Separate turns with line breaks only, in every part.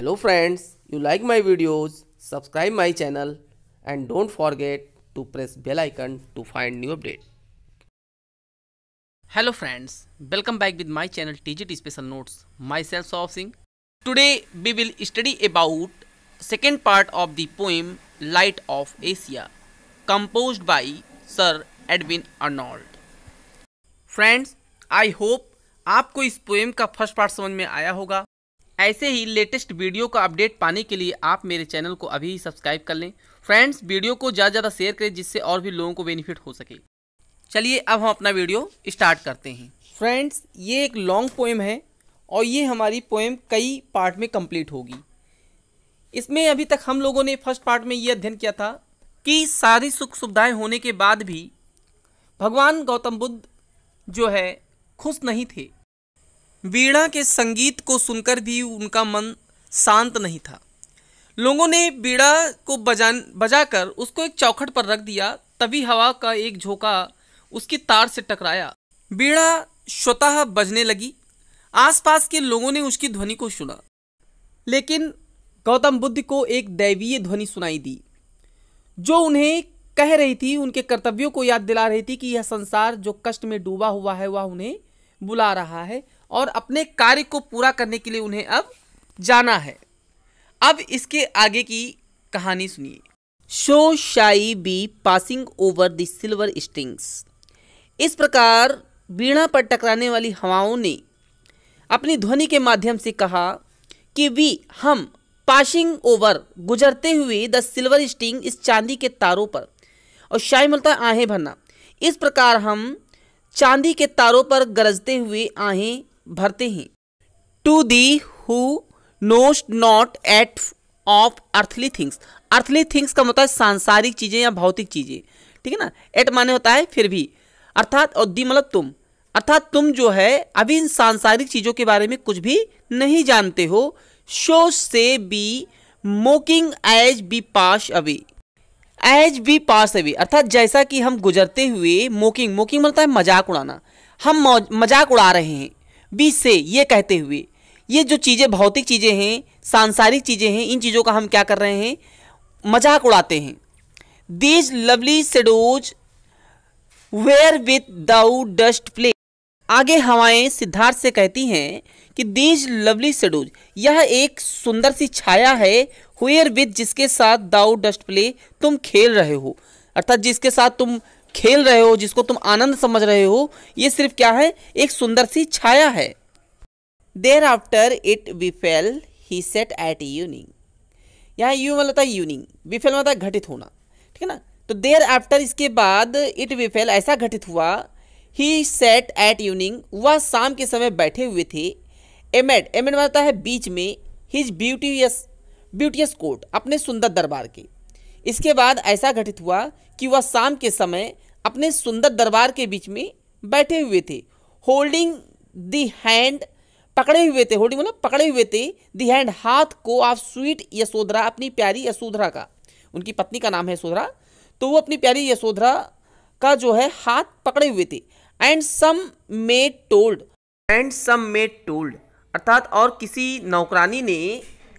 hello friends you like my videos subscribe my channel and don't forget to press bell icon to find new update hello friends welcome back with my channel TGT special notes myself of Singh today we will study about second part of the poem light of Asia compose by sir Edwin Arnold friends I hope आपको इस poem का first part समझ में आया होगा ऐसे ही latest video का अपडेट पाने के लिए आप मेरे चैनल को अभी ही सब्सक्राइब कर लें फ्रेंड्स वीडियो को ज़्यादा ज़्यादा शेयर करें जिससे और भी लोगों को बेनिफिट हो सके चलिए अब हम अपना वीडियो स्टार्ट करते हैं फ्रेंड्स ये एक लॉन्ग पोएम है और ये हमारी पोएम कई पार्ट में कंप्लीट होगी इसमें अभी तक हम लोगों ने फर्स्ट पार्ट में ये अध्ययन किया था कि सारी सुख सुविधाएं होने के बाद भी भगवान गौतम बुद्ध जो है खुश नहीं थे वीणा के संगीत को सुनकर भी उनका मन शांत नहीं था लोगों ने बीड़ा को बजा बजाकर उसको एक चौखट पर रख दिया तभी हवा का एक झोंका उसकी तार से टकराया बीड़ा स्वतः बजने लगी आसपास के लोगों ने उसकी ध्वनि को सुना लेकिन गौतम बुद्ध को एक दैवीय ध्वनि सुनाई दी जो उन्हें कह रही थी उनके कर्तव्यों को याद दिला रही थी कि यह संसार जो कष्ट में डूबा हुआ है वह उन्हें बुला रहा है और अपने कार्य को पूरा करने के लिए उन्हें अब जाना है अब इसके आगे की कहानी सुनिए so shy be passing over the silver strings इस प्रकार वीणा पर टकराने वाली हवाओं ने अपनी ध्वनि के माध्यम से कहा कि वी हम पासिंग ओवर गुजरते हुए द सिल्वर स्टिंग इस चांदी के तारों पर और शाही मिलता आहें भरना इस प्रकार हम चांदी के तारों पर गरजते हुए आहें भरते हैं to thee who knows not aught of earthly things earthly things का मतलब सांसारिक चीज़ें या भौतिक चीज़ें ठीक है ना एट माने होता है फिर भी अर्थात और दी मतलब तुम अर्थात तुम जो है अभी इन सांसारिक चीज़ों के बारे में कुछ भी नहीं जानते हो so say be mocking as we pass away as we pass away अर्थात जैसा कि हम गुजरते हुए मोकिंग मोकिंग मतलब है मजाक उड़ाना हम मजाक उड़ा रहे हैं बी से ये कहते हुए ये जो चीज़ें भौतिक चीज़ें हैं सांसारिक चीज़ें हैं इन चीज़ों का हम क्या कर रहे हैं मजाक उड़ाते हैं these lovely shadows wherewith thou dost play आगे हवाएं सिद्धार्थ से कहती हैं कि दीज लवली सेडोज यह एक सुंदर सी छाया है हुयर विथ जिसके साथ दाउ डस्ट प्ले तुम खेल रहे हो अर्थात जिसके साथ तुम खेल रहे हो जिसको तुम आनंद समझ रहे हो ये सिर्फ क्या है एक सुंदर सी छाया है thereafter it befell he sat at evening यहाँ यू मतलब यूनिंग विफेल मतलब घटित होना ठीक है ना तो देर आफ्टर इसके बाद इट विफेल ऐसा घटित हुआ ही सेट एट यूनिंग वह शाम के समय बैठे हुए थे एमेड एमेड मतलब है बीच में हिज ब्यूटीस ब्यूटियस कोर्ट अपने सुंदर दरबार के इसके बाद ऐसा घटित हुआ कि वह शाम के समय अपने सुंदर दरबार के बीच में बैठे हुए थे होल्डिंग दी हैंड पकड़े हुए थे होल्डिंग मतलब पकड़े हुए थे दी हैंड हाथ को आप स्वीट यशोधरा अपनी प्यारी यशोधरा का उनकी पत्नी का नाम है यशोधरा तो वो अपनी प्यारी यशोधरा का जो है हाथ पकड़े हुए थे and some maid told and some maid told अर्थात और किसी नौकरानी ने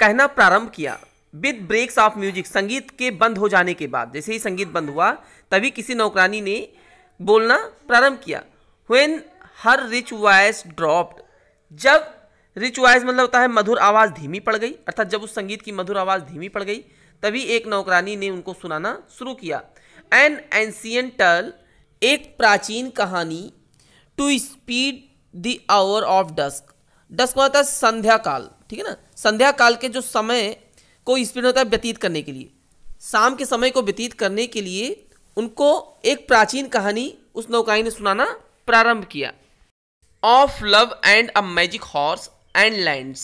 कहना प्रारंभ किया विद ब्रेक्स ऑफ म्यूजिक संगीत के बंद हो जाने के बाद जैसे ही संगीत बंद हुआ तभी किसी नौकरानी ने बोलना प्रारंभ किया when her rich voice dropped जब रिच वॉयस मतलब होता है मधुर आवाज़ धीमी पड़ गई अर्थात जब उस संगीत की मधुर आवाज़ धीमी पड़ गई तभी एक नौकरानी ने उनको सुनाना शुरू किया एन एंसियंटल एक प्राचीन कहानी to speed the hour of dusk dusk मतलब संध्या काल ठीक है ना संध्या काल के जो समय को स्पिन होता है व्यतीत करने के लिए शाम के समय को व्यतीत करने के लिए उनको एक प्राचीन कहानी उस नौकाई ने सुनाना प्रारंभ किया of love and a magic horse and lands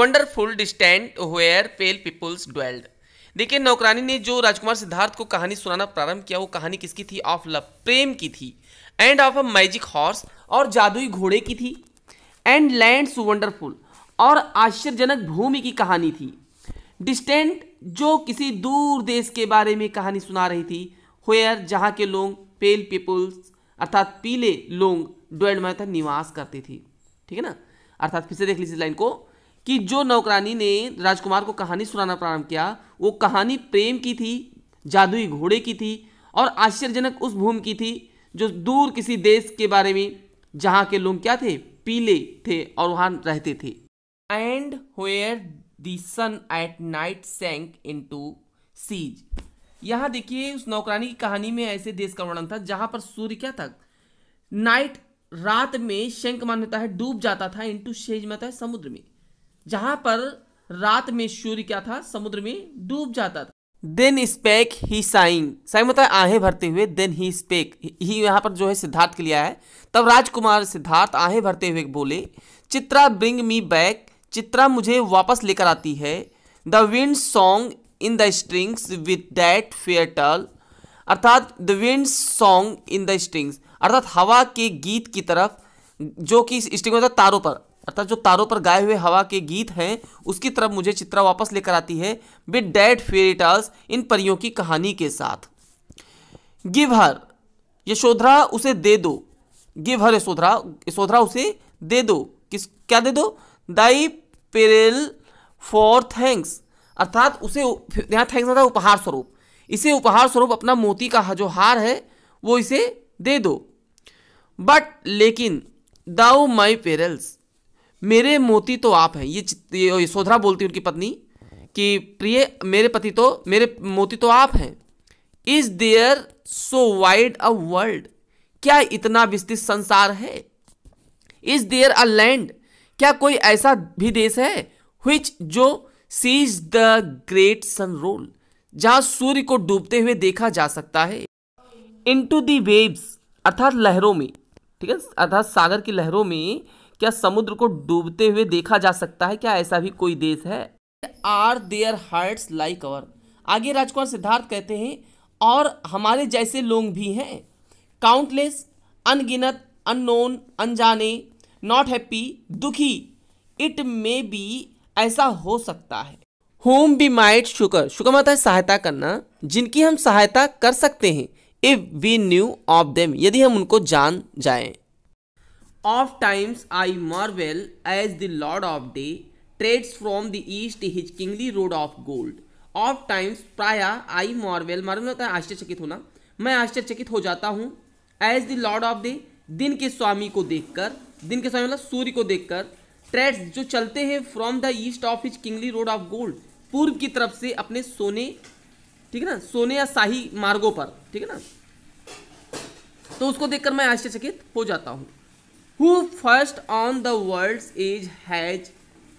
wonderful distant where pale peoples dwelled देखिए नौकरानी ने जो राजकुमार सिद्धार्थ को कहानी सुनाना प्रारंभ किया वो कहानी किसकी थी ऑफ लव प्रेम की थी and of a magic horse और जादुई घोड़े की थी एंड लैंड्स वंडरफुल और आश्चर्यजनक भूमि की कहानी थी डिस्टेंट जो किसी दूर देश के बारे में कहानी सुना रही थी हुयर जहाँ के लोग पेल पीपुल्स अर्थात पीले लोग डोएड में निवास करती थी ठीक है ना अर्थात फिर से देख लीजिए लाइन को कि जो नौकरानी ने राजकुमार को कहानी सुनाना प्रारंभ किया वो कहानी प्रेम की थी जादुई घोड़े की थी और आश्चर्यजनक उस भूमि की थी जो दूर किसी देश के बारे में जहाँ के लोग क्या थे पीले थे और वहाँ रहते थे and where the sun at night sank in to seize यहाँ देखिए उस नौकरानी की कहानी में ऐसे देश का वर्णन था जहां पर सूर्य क्या था नाइट रात में शंख मान होता है डूब जाता था इंटू शेज में है समुद्र में जहां पर रात में सूर्य क्या था समुद्र में डूब जाता था then spake he sighing sighing मतलब आहें भरते हुए देन ही स्पेक ही यहां पर जो है सिद्धार्थ के लिए है तब राजकुमार सिद्धार्थ आहें भरते हुए बोले Chitra bring me back Chitra मुझे वापस लेकर आती है the wind song in the strings with that fairytale अर्थात the wind song in the strings अर्थात हवा के गीत की तरफ जो कि स्ट्रिंग होता है तारों पर अर्थात जो तारों पर गाए हुए हवा के गीत हैं उसकी तरफ मुझे चित्रा वापस लेकर आती है विद डैट फेरिटल्स इन परियों की कहानी के साथ गिव हर यशोधरा उसे दे दो गिव हर यशोधरा यशोधरा उसे दे दो किस क्या दे दो दाई पेरेल फॉर थैंक्स अर्थात उसे यहाँ थैंक्स आता है उपहार स्वरूप इसे उपहार स्वरूप अपना मोती का जो हार है वो इसे दे दो बट लेकिन दाउ माई पेरेल्स मेरे मोती तो आप हैं ये, ये सोधरा बोलती उनकी पत्नी कि प्रिय मेरे पति तो मेरे मोती तो आप हैं is there so wide a world क्या इतना विस्तृत संसार है इज देयर अ लैंड क्या कोई ऐसा भी देश है विच जो sees the great sun roll जहां सूर्य को डूबते हुए देखा जा सकता है इन टू दी वेव्स अर्थात लहरों में ठीक है अर्थात सागर की लहरों में क्या समुद्र को डूबते हुए देखा जा सकता है क्या ऐसा भी कोई देश है are there heart like our आगे राजकुमार सिद्धार्थ कहते हैं और हमारे जैसे लोग भी हैं काउंटलेस अनगिनत अननोन अनजाने नॉट हैप्पी दुखी इट मे बी ऐसा हो सकता है होम बी माइट शुकर शुक्र माता है सहायता करना जिनकी हम सहायता कर सकते हैं if we knew of them यदि हम उनको जान जाए oft times I marvel as the lord of day treads from the east his kingly road of gold oft times प्राय आई मॉरवेल मार्वेल होता है आश्चर्यचकित होना मैं आश्चर्यचकित हो जाता हूँ as the lord of day दिन के स्वामी को देखकर दिन के स्वामी मतलब सूर्य को देखकर ट्रेड्स जो चलते हैं from the east of his kingly road of gold पूर्व की तरफ से अपने सोने ठीक है ना सोने या शाही मार्गों पर ठीक है ना तो उसको देखकर मैं आश्चर्यचकित हो जाता हूँ who first on the world edge has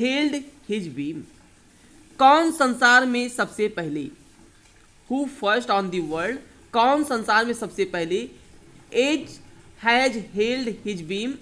held his beam कौन संसार में सबसे पहले who first on the world कौन संसार में सबसे पहले edge has held his beam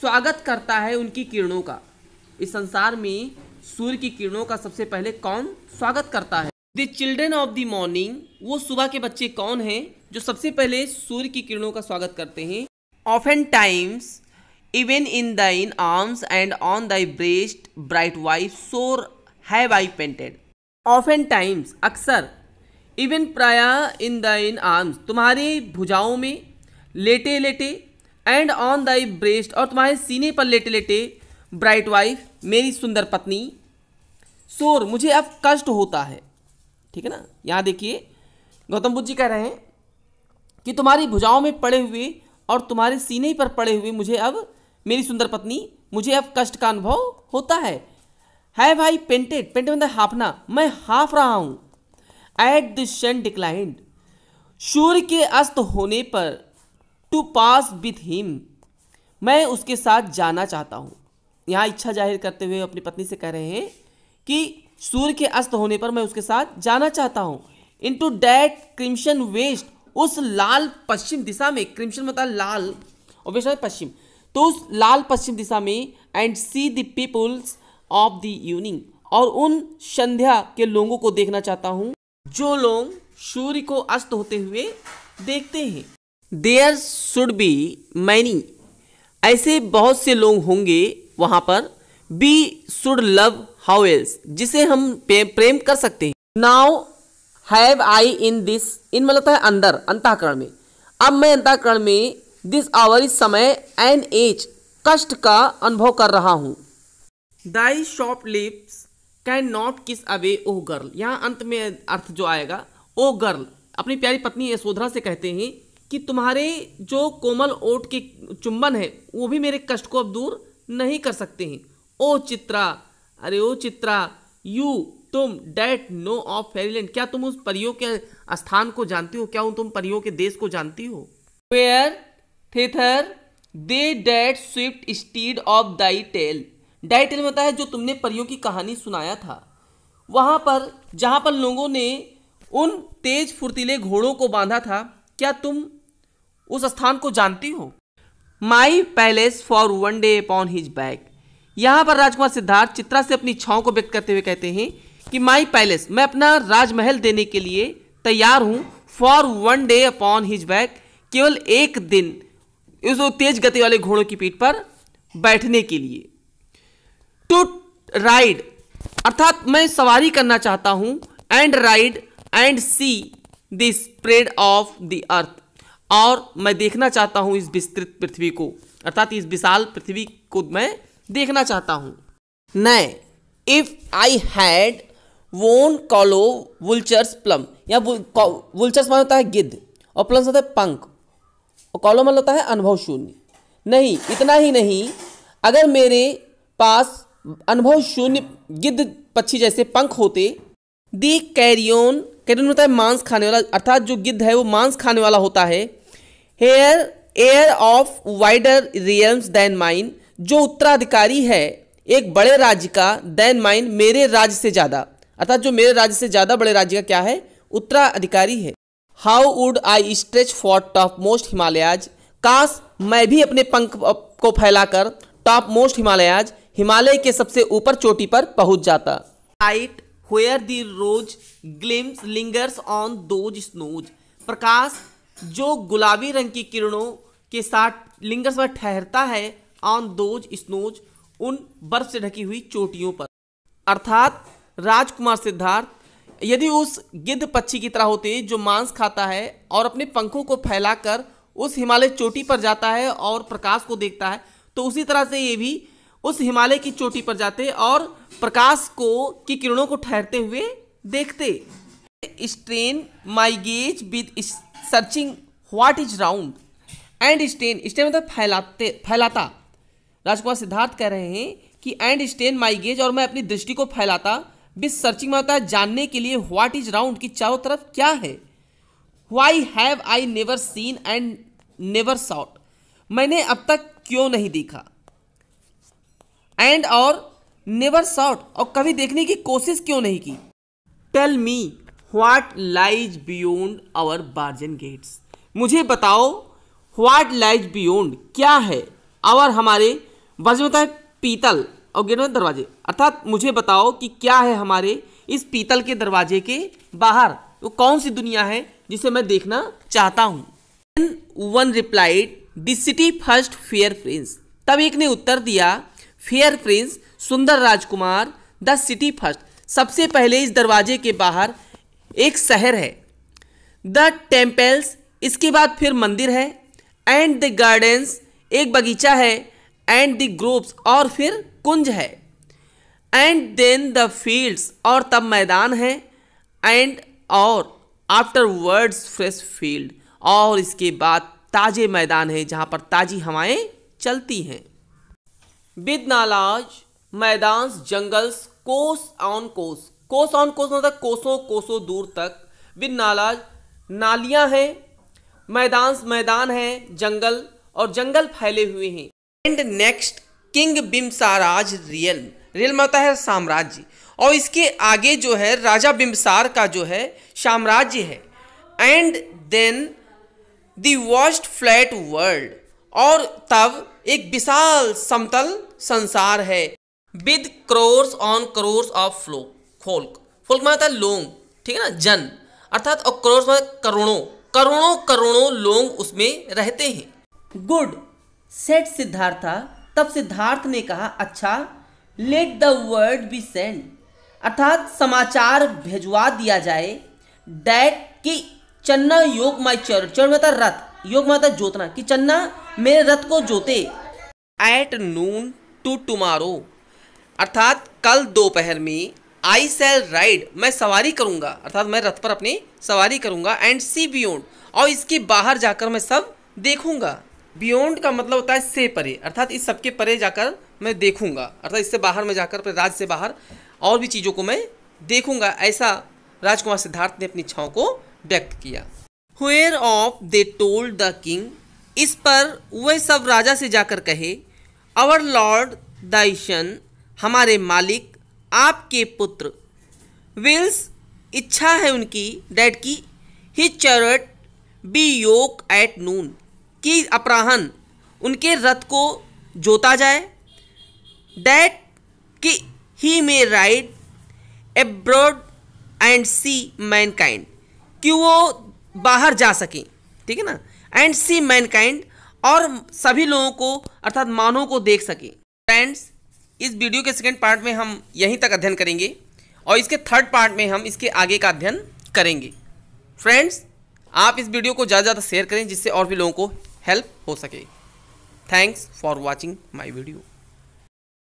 स्वागत करता है उनकी किरणों का इस संसार में सूर्य की किरणों का सबसे पहले कौन स्वागत करता है the children of the morning वो सुबह के बच्चे कौन हैं जो सबसे पहले सूर्य की किरणों का स्वागत करते हैं oftentimes even in thine arms and on thy breast bright wife sore have I pained oftentimes अक्सर इवन प्राय इन दाइन आर्म्स तुम्हारे भुजाओं में लेटे लेटे एंड ऑन दाई ब्रेस्ट और तुम्हारे सीने पर लेटे लेटे ब्राइट वाइफ मेरी सुंदर पत्नी शोर मुझे अब कष्ट होता है ठीक है ना यहाँ देखिए गौतम बुद्ध जी कह रहे हैं कि तुम्हारी भुजाओं में पड़े हुए और तुम्हारे सीने पर पड़े हुए मुझे अब मेरी सुंदर पत्नी मुझे अब कष्ट का अनुभव होता है है भाई पेंटेड पेंटेड मतलब हाफना मैं हाफ रहा हूँ एट दिस शन डिक्लाइंड सूर्य के अस्त होने पर टू पास विथ हिम मैं उसके साथ जाना चाहता हूँ यहाँ इच्छा जाहिर करते हुए अपनी पत्नी से कह रहे हैं कि सूर्य के अस्त होने पर मैं उसके साथ जाना चाहता हूँ into that crimson west उस लाल पश्चिम दिशा में क्रिमशन मतलब लाल और वेस्ट पश्चिम तो उस लाल पश्चिम दिशा में and see the of the evening और उन संध्या के लोगों को देखना चाहता हूँ जो लोग सूर्य को अस्त होते हुए देखते हैं देयर शुड बी मैनी ऐसे बहुत से लोग होंगे वहां पर we should love how else जिसे हम प्रेम कर सकते हैं now have I in this in मतलब है अंदर अंतःकरण में अब मैं अंतःकरण में दिस आवर इस समय एन एच कष्ट का अनुभव कर रहा हूँ thy soft lips can not kiss away oh girl यहाँ अंत में अर्थ जो आएगा ओ गर्ल अपनी प्यारी पत्नी यशोधरा से कहते हैं कि तुम्हारे जो कोमल ओट के चुंबन है वो भी मेरे कष्ट को अब दूर नहीं कर सकते हैं ओ चित्रा अरे ओ चित्रा यू तुम डेट नो ऑफ फेरीलैंड क्या तुम उस परियों के स्थान को जानती हो क्या तुम परियों के देश को जानती हो where tether they that swift steed of thy tale thy tale बताया होता है जो तुमने परियों की कहानी सुनाया था वहाँ पर जहाँ पर लोगों ने उन तेज फुर्तीले घोड़ों को बांधा था क्या तुम उस स्थान को जानती हो my palace for one day upon his back यहाँ पर राजकुमार सिद्धार्थ चित्रा से अपनी इच्छाओं को व्यक्त करते हुए कहते हैं कि माई पैलेस मैं अपना राजमहल देने के लिए तैयार हूँ for one day upon his back केवल एक दिन उस तेज गति वाले घोड़ों की पीठ पर बैठने के लिए टू राइड अर्थात मैं सवारी करना चाहता हूं and ride and see the spread of the earth और मैं देखना चाहता हूँ इस विस्तृत पृथ्वी को अर्थात इस विशाल पृथ्वी को मैं देखना चाहता हूँ नए इफ आई हैड वोन कॉलो वुल्चर्स प्लम या वुल्चर्स मान होता है गिद्ध और प्लम्स होता है पंख और कॉलो मान होता है अनुभव शून्य नहीं इतना ही नहीं अगर मेरे पास अनुभव शून्य गिद्ध पक्षी जैसे पंख होते दी कैरियोन कहते हैं होता है मांस खाने वाला अर्थात जो गिद्ध है वो मांस खाने वाला होता है heir heir of wider realms than mine जो उत्तराधिकारी है एक बड़े राज्य का दैन माइन मेरे राज्य से ज़्यादा अर्थात जो मेरे राज्य से ज़्यादा बड़े राज्य का क्या है उत्तराधिकारी है how would I stretch for topmost Himalayas काश मैं भी अपने पंख को फैलाकर टॉप मोस्ट हिमालयाज हिमालय के सबसे ऊपर चोटी पर पहुंच जाता height where the rose glimpse lingers on those snows प्रकाश जो गुलाबी रंग की किरणों के साथ लिंगर्स पर ठहरता है ऑन दोज स्नोज उन बर्फ से ढकी हुई चोटियों पर अर्थात राजकुमार सिद्धार्थ यदि उस गिद्ध पक्षी की तरह होते जो मांस खाता है और अपने पंखों को फैलाकर उस हिमालय चोटी पर जाता है और प्रकाश को देखता है तो उसी तरह से ये भी उस हिमालय की चोटी पर जाते और प्रकाश को की किरणों को ठहरते हुए देखते strain my gaze with searching what is round and strain strain मतलब फैलाते फैलाता राजकुमार सिद्धार्थ कह रहे हैं कि एंड स्टेन माई गेज और मैं अपनी दृष्टि को फैलाता विद सर्चिंग में होता है जानने के लिए व्हाट इज राउंड कि चारों तरफ क्या है why have I never seen and never sought मैंने अब तक क्यों नहीं देखा एंड और नेवर सॉट और कभी देखने की कोशिश क्यों नहीं की tell me what lies beyond our brazen gates मुझे बताओ व्हाट लाइज बियॉन्ड क्या है आवर हमारे वजन होता है पीतल और गेट में दरवाजे अर्थात मुझे बताओ कि क्या है हमारे इस पीतल के दरवाजे के बाहर वो तो कौन सी दुनिया है जिसे मैं देखना चाहता हूँ one replied this city first fair prince तब एक ने उत्तर दिया फेयर प्रिंस सुंदर राजकुमार द सिटी फर्स्ट सबसे पहले इस दरवाजे के बाहर एक शहर है द टेम्पल्स इसके बाद फिर मंदिर है एंड द गार्डन्स एक बगीचा है एंड द ग्रोव्स और फिर कुंज है एंड देन द फील्ड्स और तब मैदान है एंड और आफ्टर वर्ड्स फ्रेश फील्ड और इसके बाद ताज़े मैदान है जहाँ पर ताज़ी हवाएं चलती हैं with nullahs maidan jungles koss on koss koss on koss मतलब कोसों कोसों दूर तक विद नालाज नालियां हैं मैदान मैदान हैं जंगल और जंगल फैले हुए हैं and next king Bimbisara's realm realm मतलब है साम्राज्य और इसके आगे जो है राजा बिम्बसार का जो है साम्राज्य है and then the vast flat world और तब एक विशाल समतल संसार है with crores on crores of folk folk folk आता है लोंग ठीक है ना जन अर्थात और क्रोर्स करोड़ों करोड़ों करोड़ों लोंग उसमें रहते हैं गुड सेट सिद्धार्था तब सिद्धार्थ ने कहा अच्छा let the word be sent अर्थात समाचार भेजवा दिया जाए डैट कि चन्ना योग माई चर चर माता रथ योग माता जोतना कि चन्ना मेरे रथ को जोते एट नून टू टुमारो अर्थात कल दोपहर में आई सेल राइड मैं सवारी करूंगा अर्थात मैं रथ पर अपनी सवारी करूँगा एंड सी बियोन्ड और इसके बाहर जाकर मैं सब देखूंगा बियोन्ड का मतलब होता है से परे अर्थात इस सबके परे जाकर मैं देखूंगा अर्थात इससे बाहर मैं जाकर अपने राज्य से बाहर और भी चीज़ों को मैं देखूँगा ऐसा राजकुमार सिद्धार्थ ने अपनी इच्छाओं को व्यक्त किया whereof they told the king इस पर वह सब राजा से जाकर कहे अवर लॉर्ड दाइशन हमारे मालिक आपके पुत्र विल्स इच्छा है उनकी डैड की ही चरट बी योक एट नून कि अपराहन उनके रथ को जोता जाए डैट कि he may ride abroad and see mankind कि वो बाहर जा सकें ठीक है ना एंड सी मैनकाइंड और सभी लोगों को अर्थात मानव को देख सके फ्रेंड्स इस वीडियो के सेकेंड पार्ट में हम यहीं तक अध्ययन करेंगे और इसके थर्ड पार्ट में हम इसके आगे का अध्ययन करेंगे फ्रेंड्स आप इस वीडियो को ज़्यादा से ज़्यादा शेयर करें जिससे और भी लोगों को हेल्प हो सके thanks for watching my video